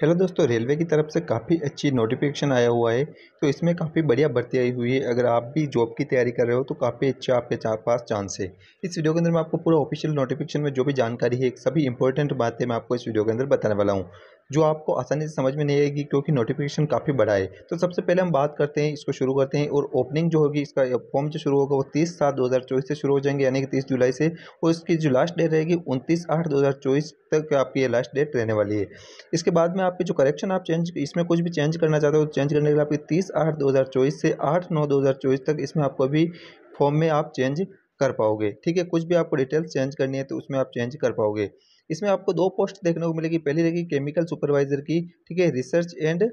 hello दोस्तों railway की तरफ से काफ़ी अच्छी नोटिफिकेशन आया हुआ है तो इसमें काफ़ी बढ़िया भर्ती आई हुई है अगर आप भी जॉब की तैयारी कर रहे हो तो काफ़ी अच्छा आपके चार पास चांस है इस वीडियो के अंदर मैं आपको पूरा ऑफिशियल नोटिफिकेशन में जो भी जानकारी है सभी इंपॉर्टेंट बातें मैं आपको इस वीडियो के अंदर बताने वाला हूँ जो आपको आसानी से समझ में नहीं आएगी क्योंकि नोटिफिकेशन काफ़ी बड़ा है तो सबसे पहले हम बात करते हैं इसको शुरू करते हैं और ओपनिंग जो होगी इसका फॉर्म जो शुरू होगा वो तीस सात दो से शुरू हो जाएंगे यानी कि तीस जुलाई से और इसकी जो लास्ट डेट रहेगी उनतीस आठ दो तक आपकी ये लास्ट डेट रहने वाली है इसके बाद में आपके जो करेक्शन आप चेंज इसमें कुछ भी चेंज करना चाहते हो चेंज तो करने के लिए आपकी तीस आठ दो से आठ नौ दो तक इसमें आपको अभी फॉर्म में आप चेंज कर पाओगे ठीक है कुछ भी आपको डिटेल्स चेंज करनी है तो उसमें आप चेंज कर पाओगे इसमें आपको दो पोस्ट देखने को मिलेगी पहली रहेगी केमिकल सुपरवाइजर की ठीक है रिसर्च एंड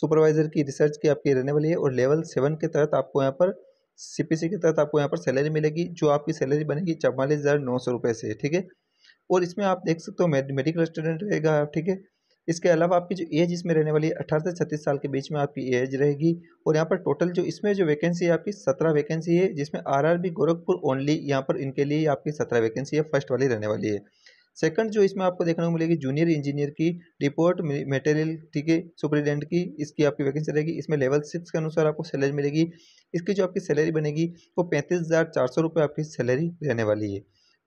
सुपरवाइजर की रिसर्च की आपकी रहने वाली है और लेवल सेवन के तहत आपको यहाँ पर सीपीसी के तहत आपको यहाँ पर सैलरी मिलेगी जो आपकी सैलरी बनेगी चवालीस हज़ार नौ सौ रुपये से ठीक है और इसमें आप देख सकते हो मेडिकल स्टूडेंट रहेगा ठीक है इसके अलावा आपकी जो एज इसमें रहने वाली है अठारह से छत्तीस साल के बीच में आपकी एज रहेगी और यहाँ पर टोटल जो इसमें जो वैकेंसी है आपकी सत्रह वैकेंसी है जिसमें बी गोरखपुर ओनली यहाँ पर इनके लिए आपकी सत्रह वैकेंसी है फर्स्ट वाली रहने वाली है सेकंड जो इसमें आपको देखने को मिलेगी जूनियर इंजीनियर की रिपोर्ट मेटेरियल ठीक है सुपरिटेंडेंट की इसकी आपकी वैकेंसी रहेगी इसमें लेवल सिक्स के अनुसार आपको सैलरी मिलेगी इसकी जो आपकी सैलरी बनेगी वो पैंतीस हज़ार चार सौ रुपये आपकी सैलरी रहने वाली है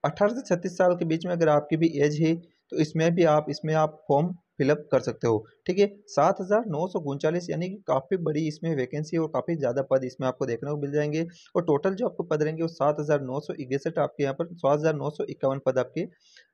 अठारह से छत्तीस साल के बीच में अगर आपकी भी एज है तो इसमें भी आप इसमें आप फॉर्म फिलअप कर सकते हो ठीक है सात हज़ार नौ सौ उनचालीस यानी कि काफ़ी बड़ी इसमें वैकेंसी और काफ़ी ज़्यादा पद इसमें आपको देखने को मिल जाएंगे और टोटल जो आपको पद रहेंगे वो सात हज़ार नौ सौ इकसठ आपके यहाँ पर सात हज़ार नौ सौ इक्यावन पद आपके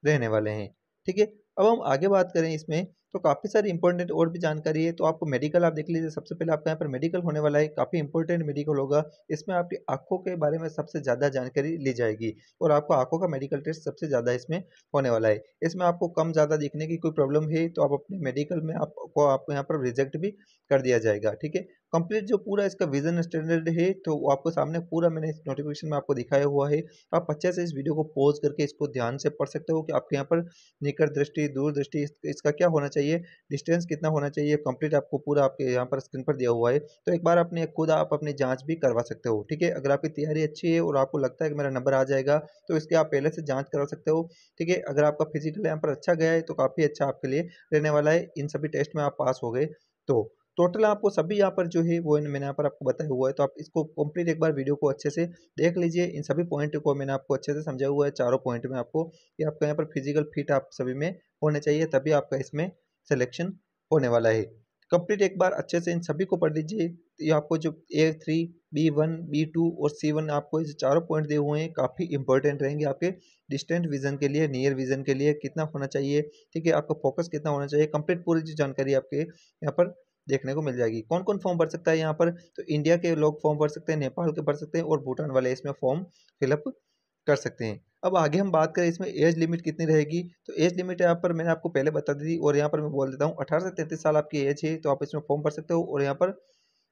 रहने वाले हैं ठीक है अब हम आगे बात करें इसमें तो काफ़ी सारी इंपॉर्टेंट और भी जानकारी है तो आपको मेडिकल आप देख लीजिए सबसे पहले आपका यहाँ पर मेडिकल होने वाला है काफ़ी इंपॉर्टेंट मेडिकल होगा इसमें आपकी आंखों के बारे में सबसे ज़्यादा जानकारी ली जाएगी और आपको आंखों का मेडिकल टेस्ट सबसे ज़्यादा इसमें होने वाला है इसमें आपको कम ज़्यादा दिखने की कोई प्रॉब्लम है तो आप अपने मेडिकल में आपको आपको यहाँ पर रिजेक्ट भी कर दिया जाएगा ठीक है कंप्लीट जो पूरा इसका विजन स्टैंडर्ड है तो वो आपको सामने पूरा मैंने इस नोटिफिकेशन में आपको दिखाया हुआ है आप अच्छे से इस वीडियो को पॉज करके इसको ध्यान से पढ़ सकते हो कि आपके यहाँ पर निकट दृष्टि दूर दृष्टि इसका क्या होना चाहिए डिस्टेंस कितना होना चाहिए कंप्लीट आपको पूरा आपके यहाँ पर स्क्रीन पर दिया हुआ है तो एक बार अपने खुद आप अपनी जाँच भी करवा सकते हो ठीक है अगर आपकी तैयारी अच्छी है और आपको लगता है कि मेरा नंबर आ जाएगा तो इसके आप पहले से जाँच करवा सकते हो ठीक है अगर आपका फिजिकल यहाँ पर अच्छा गया है तो काफ़ी अच्छा आपके लिए रहने वाला है इन सभी टेस्ट में आप पास हो गए तो टोटल आपको सभी यहाँ पर जो है वो मैंने यहाँ पर आपको बताया हुआ है तो आप इसको कंप्लीट एक बार वीडियो को अच्छे से देख लीजिए इन सभी पॉइंट को मैंने आपको अच्छे से समझा हुआ है चारों पॉइंट में आपको कि आपका यहाँ पर फिजिकल फिट आप सभी में होने चाहिए तभी आपका इसमें सिलेक्शन होने वाला है कंप्लीट एक बार अच्छे से इन सभी को पढ़ लीजिए ये आपको जो A three B one B two और सी वन आपको जो चारों पॉइंट दिए हुए हैं काफ़ी इंपॉर्टेंट रहेंगे आपके डिस्टेंट विजन के लिए नियर विजन के लिए कितना होना चाहिए ठीक है आपका फोकस कितना होना चाहिए कंप्लीट पूरी जो जानकारी आपके यहाँ पर देखने को मिल जाएगी कौन कौन फॉर्म भर सकता है यहाँ पर तो इंडिया के लोग फॉर्म भर सकते हैं नेपाल के भर सकते हैं और भूटान वाले इसमें फॉर्म फिलअप कर सकते हैं अब आगे हम बात करें इसमें एज लिमिट कितनी रहेगी तो एज लिमिट यहाँ पर मैंने आपको पहले बता दी थी और यहाँ पर मैं बोल देता हूँ अठारह से तैंतीस साल आपकी एज है तो आप इसमें फॉर्म भर सकते हो और यहाँ पर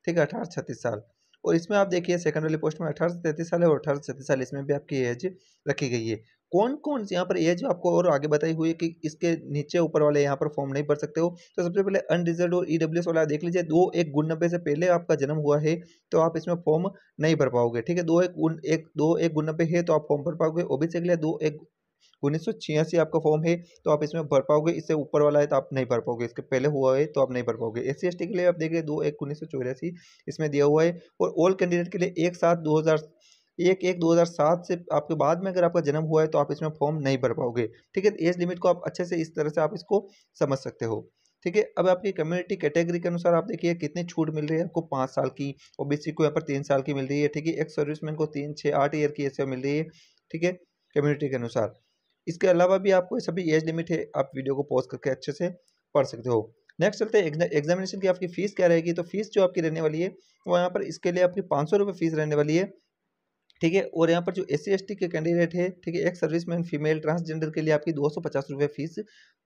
ठीक है अठारह छत्तीस साल और इसमें आप देखिए सेकंड वाली पोस्ट में अठारह से तैंतीस साल है और अठारह से छत्तीस साल इसमें भी आपकी एज रखी गई है कौन कौन से यहाँ पर एज आपको और आगे बताई हुई है कि इसके नीचे ऊपर वाले यहाँ पर फॉर्म नहीं भर सकते हो तो सबसे पहले अनरिजर्व और ई वाला देख लीजिए दो एक गुण नब्बे से पहले आपका जन्म हुआ है तो आप इसमें फॉर्म नहीं भर पाओगे ठीक है दो एक गुण एक दो एक गुण नब्बे है तो आप फॉर्म भर पाओगे ओ बी से दो एक उन्नीस सौ छियासी आपका फॉर्म है तो आप इसमें भर पाओगे इससे ऊपर वाला है तो आप नहीं भर पाओगे इसके पहले हुआ है तो आप नहीं भर पाओगे एस सी के लिए आप देखिए दो एक उन्नीस सौ चौरासी इसमें दिया हुआ है और ऑल कैंडिडेट के लिए एक साथ दो हज़ार एक एक सात से आपके बाद में अगर आपका जन्म हुआ है तो आप इसमें फॉर्म नहीं भर पाओगे ठीक है एज तो लिमिट को आप अच्छे से इस तरह से आप इसको समझ सकते हो ठीक है अब आपकी कम्युनिटी कैटेगरी के अनुसार आप देखिए कितनी छूट मिल रही है आपको पाँच साल की ओबीसी को यहाँ पर तीन साल की मिल रही है ठीक है एक सर्विसमैन को तीन छः आठ ईयर की ऐसे मिल रही है ठीक है कम्युनिटी के अनुसार इसके अलावा भी आपको सभी एज लिमिट है आप वीडियो को पॉज करके अच्छे से पढ़ सकते हो नेक्स्ट चलते हैं एग्जामिनेशन की आपकी फ़ीस क्या रहेगी तो फीस जो आपकी रहने वाली है वो यहाँ पर इसके लिए आपकी पाँच सौ फीस रहने वाली है ठीक है और यहाँ पर जो एस सी के कैंडिडेट है ठीक है एक सर्विस मैन फीमेल ट्रांसजेंडर के लिए आपकी दो सौ पचास रुपये फीस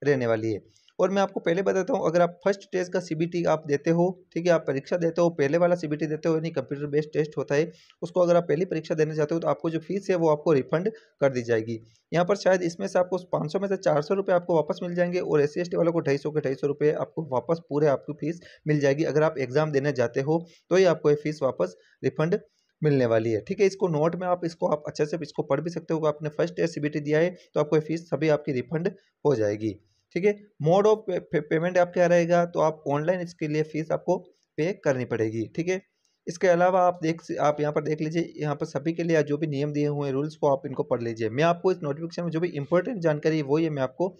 रहने वाली है और मैं आपको पहले बताता हूँ अगर आप फर्स्ट टेस्ट का सीबीटी आप देते हो ठीक है आप परीक्षा देते हो पहले वाला सीबीटी देते हो यानी कंप्यूटर बेस्ड टेस्ट होता है उसको अगर आप पहली परीक्षा देने जाते हो तो आपको जो फीस है वो आपको रिफंड कर दी जाएगी यहाँ पर शायद इसमें से आपको पाँच में से चार सौ आपको वापस मिल जाएंगे और एस सी वालों को ढाई सौ के ढाई सौ आपको वापस पूरे आपकी फीस मिल जाएगी अगर आप एग्ज़ाम देने जाते हो तो ही आपको ये फीस वापस रिफंड मिलने वाली है ठीक है इसको नोट में आप इसको आप अच्छे से इसको पढ़ भी सकते हो आपने फर्स्ट ईयर सी दिया है तो आपको फीस सभी आपकी रिफंड हो जाएगी ठीक है मोड ऑफ पेमेंट आप क्या रहेगा तो आप ऑनलाइन इसके लिए फ़ीस आपको पे करनी पड़ेगी ठीक है इसके अलावा आप देख आप यहाँ पर देख लीजिए यहाँ पर सभी के लिए जो भी नियम दिए हुए हैं रूल्स को आप इनको पढ़ लीजिए मैं आपको इस नोटिफिकेशन में जो भी इंपॉर्टेंट जानकारी है वो ये मैं आपको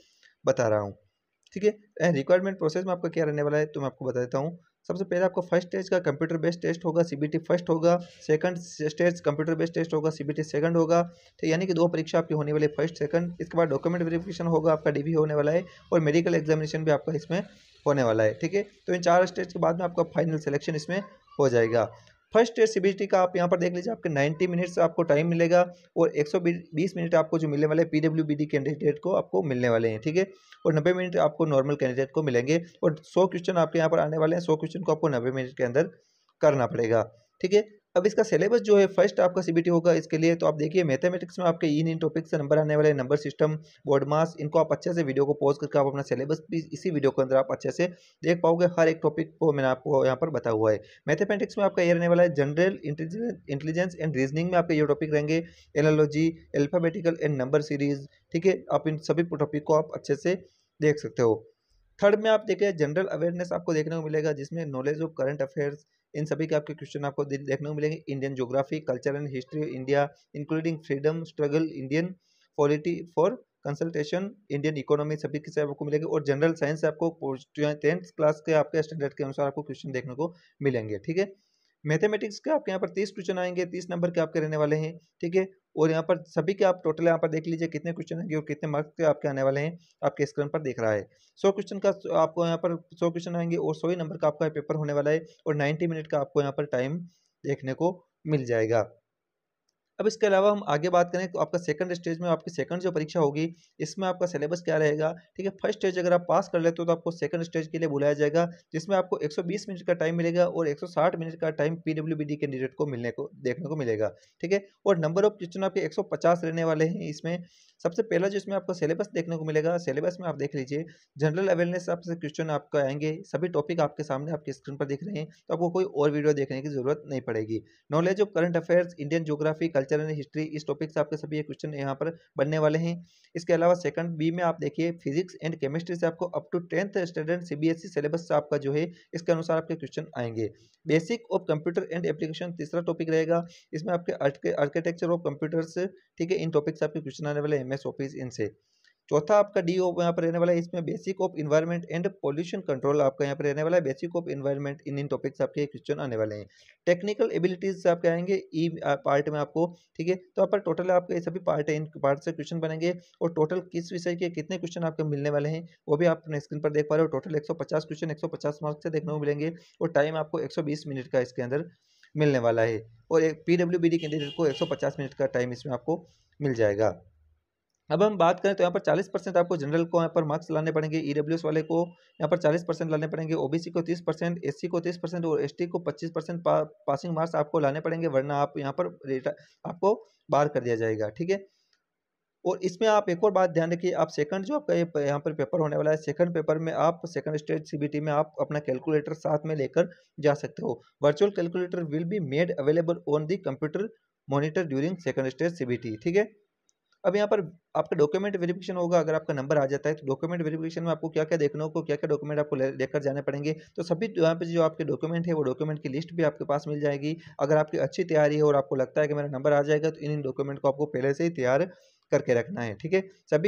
बता रहा हूँ ठीक है रिक्वायरमेंट प्रोसेस में आपका क्या रहने वाला है तो मैं आपको बता देता हूँ सबसे पहले आपका फर्स्ट स्टेज का कंप्यूटर बेस्ड टेस्ट होगा सीबीटी फर्स्ट होगा second stage computer based test होगा सीबीटी सेकंड होगा ठीक तो यानी कि दो परीक्षा आपकी होने वाली फर्स्ट सेकंड इसके बाद डॉक्यूमेंट वेरिफिकेशन होगा आपका डीबी होने वाला है और मेडिकल एग्जामिनेशन भी आपका इसमें होने वाला है ठीक है तो इन चार स्टेज के बाद में आपका फाइनल सिलेक्शन इसमें हो जाएगा फर्स्ट सीबीटी का आप यहाँ पर देख लीजिए आपके 90 मिनट्स आपको टाइम मिलेगा और 120 मिनट आपको जो मिलने वाले P W B D candidate को आपको मिलने वाले हैं ठीक है और 90 मिनट आपको नॉर्मल कैंडिडेट को मिलेंगे और 100 क्वेश्चन आपके यहाँ पर आने वाले हैं 100 क्वेश्चन को आपको 90 मिनट के अंदर करना पड़ेगा ठीक है अब इसका सिलेबस जो है फर्स्ट आपका सीबीटी होगा इसके लिए तो आप देखिए मैथमेटिक्स में आपके इन इन टॉपिक से नंबर आने वाले नंबर सिस्टम बोर्ड मास इनको आप अच्छे से वीडियो को पॉज करके आप अपना सिलेबस भी इसी वीडियो के अंदर आप अच्छे से देख पाओगे हर एक टॉपिक को मैंने आपको यहाँ पर बताया हुआ है मैथमेटिक्स में आपका ये रहने वाला है जनरल इंटेलिजेंस एंड रीजनिंग में आपके ये टॉपिक रहेंगे analogy alphabetical and number series ठीक है आप इन सभी टॉपिक को आप अच्छे से देख सकते हो थर्ड में आप देखें जनरल अवेयरनेस आपको देखने को मिलेगा जिसमें नॉलेज ऑफ करंट अफेयर्स इन सभी के आपके क्वेश्चन आपको देखने को मिलेंगे Indian geography culture and history of India including freedom struggle Indian polity for consultation Indian economy सभी के आपको मिलेंगे और जनरल साइंस आपको टेंथ क्लास के आपके स्टैंडर्ड के अनुसार आपको क्वेश्चन देखने को मिलेंगे ठीक है मैथमेटिक्स के आपके यहाँ पर तीस क्वेश्चन आएंगे तीस नंबर के आपके रहने वाले हैं ठीक है और यहाँ पर सभी के आप टोटल यहाँ पर देख लीजिए कितने क्वेश्चन आएंगे और कितने मार्क्स के आपके आने वाले हैं आपके स्क्रीन पर देख रहा है सौ क्वेश्चन का आपको यहाँ पर सौ क्वेश्चन आएंगे और सौ ही नंबर का आपका पेपर होने वाला है और नाइन्टी मिनट का आपको यहाँ पर टाइम देखने को मिल जाएगा अब इसके अलावा हम आगे बात करें तो आपका सेकंड स्टेज में आपकी सेकंड जो परीक्षा होगी इसमें आपका सिलेबस क्या रहेगा ठीक है फर्स्ट स्टेज अगर आप पास कर लेते हो तो आपको सेकंड स्टेज के लिए बुलाया जाएगा जिसमें आपको 120 मिनट का टाइम मिलेगा और 160 मिनट का टाइम पीडब्ल्यूबीडी कैंडिडेट को मिलने को देखने को मिलेगा ठीक है और नंबर ऑफ क्वेश्चन आपके एक रहने वाले हैं इसमें सबसे पहला जो इसमें आपको सिलेबस देखने को मिलेगा सिलेबस में आप देख लीजिए जनरल अवेयरनेस आपसे क्वेश्चन आपका आएंगे सभी टॉपिक आपके सामने आपकी स्क्रीन पर दिख रहे हैं तो आपको कोई और वीडियो देखने की जरूरत नहीं पड़ेगी knowledge of current affairs Indian geography culture culture and history इस टॉपिक से आपके सभी क्वेश्चन यहाँ पर बनने वाले हैं इसके अलावा सेकंड बी में आप देखिए फिजिक्स एंड केमिस्ट्री से आपको up to tenth as CBSE syllabus से आपका जो है इसके अनुसार आपके क्वेश्चन आएंगे basic of computer and application तीसरा टॉपिक रहेगा इसमें आपके आर्किटेक्चर ऑफ कंप्यूटर्स ठीक है इन टॉपिक से आपके क्वेश्चन आने वाले एम एस ऑफिस इनसे चौथा आपका डी ओप यहाँ पर रहने वाला है इसमें basic of environment and pollution control आपका यहाँ पर रहने वाला है बेसिक ऑफ इन्वायरमेंट इन इन टॉपिक्स आपके क्वेश्चन आने वाले हैं टेक्निकल एबिलिटीज से आपके आएंगे ई e पार्ट में आपको ठीक है तो आप टोटल आपके ये सभी पार्ट है इन पार्ट से क्वेश्चन बनेंगे और टोटल किस विषय के कितने क्वेश्चन आपके मिलने वाले हैं वो भी आप अपने स्क्रीन पर देख पा रहे हो टोटल एक क्वेश्चन एक मार्क्स से देखने को मिलेंगे और टाइम आपको एक मिनट का इसके अंदर मिलने वाला है और एक पी कैंडिडेट को एक मिनट का टाइम इसमें आपको मिल जाएगा अब हम बात करें तो यहाँ पर 40 परसेंट आपको जनरल को यहाँ पर मार्क्स लाने पड़ेंगे ई e वाले को यहाँ पर 40 परसेंट लाने पड़ेंगे ओबीसी को 30 परसेंट एस को 30 परसेंट और एस को 25 परसेंट पा, पासिंग मार्क्स आपको लाने पड़ेंगे वरना आप यहाँ पर आपको बाहर कर दिया जाएगा ठीक है और इसमें आप एक और बात ध्यान रखिए आप सेकंड जो आपका यहाँ पर पेपर होने वाला है सेकंड पेपर में आप सेकंड स्टेट सीबीटी में आप अपना कैलकुलेटर साथ में लेकर जा सकते हो virtual calculator will be made available on the computer monitor during second state CBT ठीक है अब यहाँ पर आपका डॉक्यूमेंट वेरिफिकेशन होगा अगर आपका नंबर आ जाता है तो डॉक्यूमेंट वेरिफिकेशन में आपको क्या क्या देखने को क्या क्या डॉक्यूमेंट आपको लेकर जाने पड़ेंगे तो सभी यहाँ पे जो आपके डॉक्यूमेंट है वो डॉक्यूमेंट की लिस्ट भी आपके पास मिल जाएगी अगर आपकी अच्छी तैयारी है और आपको लगता है कि मेरा नंबर आ जाएगा तो इन डॉक्यूमेंट को आपको पहले से ही तैयार करके रखना है ठीक है सभी